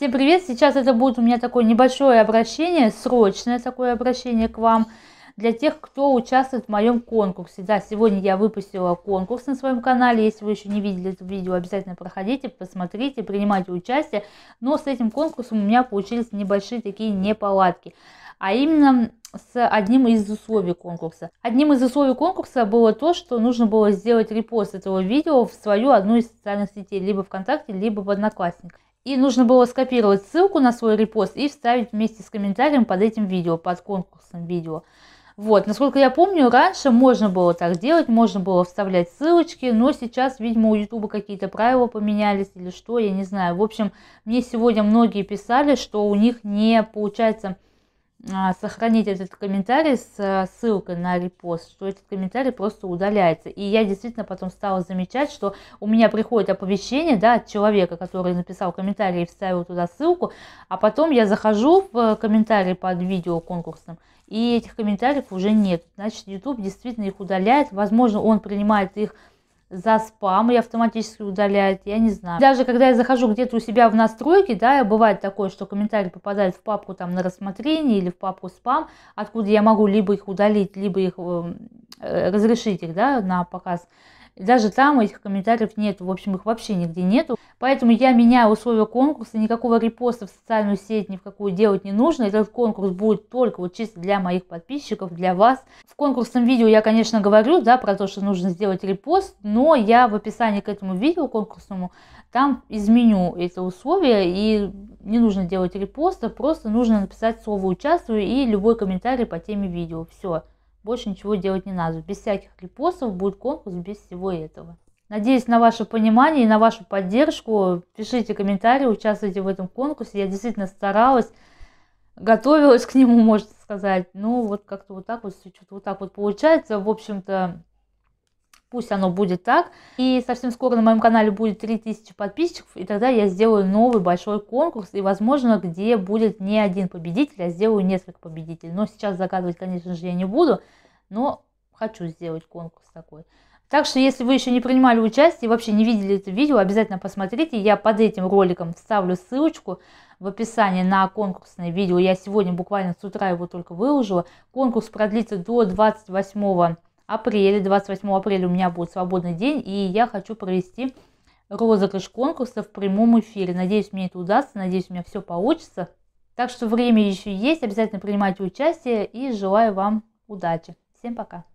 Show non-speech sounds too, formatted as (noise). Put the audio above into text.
Всем привет! Сейчас это будет у меня такое небольшое обращение, срочное такое обращение к вам для тех, кто участвует в моем конкурсе. Да, сегодня я выпустила конкурс на своем канале. Если вы еще не видели это видео, обязательно проходите, посмотрите, принимайте участие. Но с этим конкурсом у меня получились небольшие такие неполадки. А именно с одним из условий конкурса. Одним из условий конкурса было то, что нужно было сделать репост этого видео в свою одну из социальных сетей, либо ВКонтакте, либо в Одноклассник. И нужно было скопировать ссылку на свой репост и вставить вместе с комментарием под этим видео, под конкурсным видео. Вот, насколько я помню, раньше можно было так делать, можно было вставлять ссылочки, но сейчас, видимо, у Ютуба какие-то правила поменялись или что, я не знаю. В общем, мне сегодня многие писали, что у них не получается а, сохранить этот комментарий с э, ссылкой на репост, что этот комментарий просто удаляется. И я действительно потом стала замечать, что у меня приходит оповещение да, от человека, который написал комментарий и вставил туда ссылку, а потом я захожу в э, комментарии под видео конкурсным, и этих комментариев уже нет. Значит, YouTube действительно их удаляет. Возможно, он принимает их за спам и автоматически удаляет, я не знаю. Даже когда я захожу где-то у себя в настройки, да, бывает такое, что комментарий попадает в папку там на рассмотрение или в папку спам, откуда я могу либо их удалить, либо их эм, э, разрешить их, да, на показ даже там этих комментариев нет, в общем, их вообще нигде нету. Поэтому я меняю условия конкурса, никакого репоста в социальную сеть ни в какую делать не нужно. Этот конкурс будет только вот чисто для моих подписчиков, для вас. В конкурсном видео я, конечно, говорю, да, про то, что нужно сделать репост, но я в описании к этому видео конкурсному там изменю это условие и не нужно делать репоста, просто нужно написать слово «участвую» и любой комментарий по теме видео. Все. Больше ничего делать не надо. Без всяких репостов будет конкурс без всего этого. Надеюсь на ваше понимание и на вашу поддержку. Пишите комментарии, участвуйте в этом конкурсе. Я действительно старалась, готовилась к нему, (laughs) можно сказать. Ну, вот как-то вот так вот, что-то вот так вот получается. В общем-то, Пусть оно будет так. И совсем скоро на моем канале будет 3000 подписчиков, и тогда я сделаю новый большой конкурс, и, возможно, где будет не один победитель, а сделаю несколько победителей. Но сейчас загадывать, конечно же, я не буду, но хочу сделать конкурс такой. Так что, если вы еще не принимали участие и вообще не видели это видео, обязательно посмотрите. Я под этим роликом вставлю ссылочку в описании на конкурсное видео. Я сегодня буквально с утра его только выложила. Конкурс продлится до 28 апреля, 28 апреля у меня будет свободный день, и я хочу провести розыгрыш конкурса в прямом эфире. Надеюсь, мне это удастся, надеюсь, у меня все получится. Так что время еще есть, обязательно принимайте участие и желаю вам удачи. Всем пока!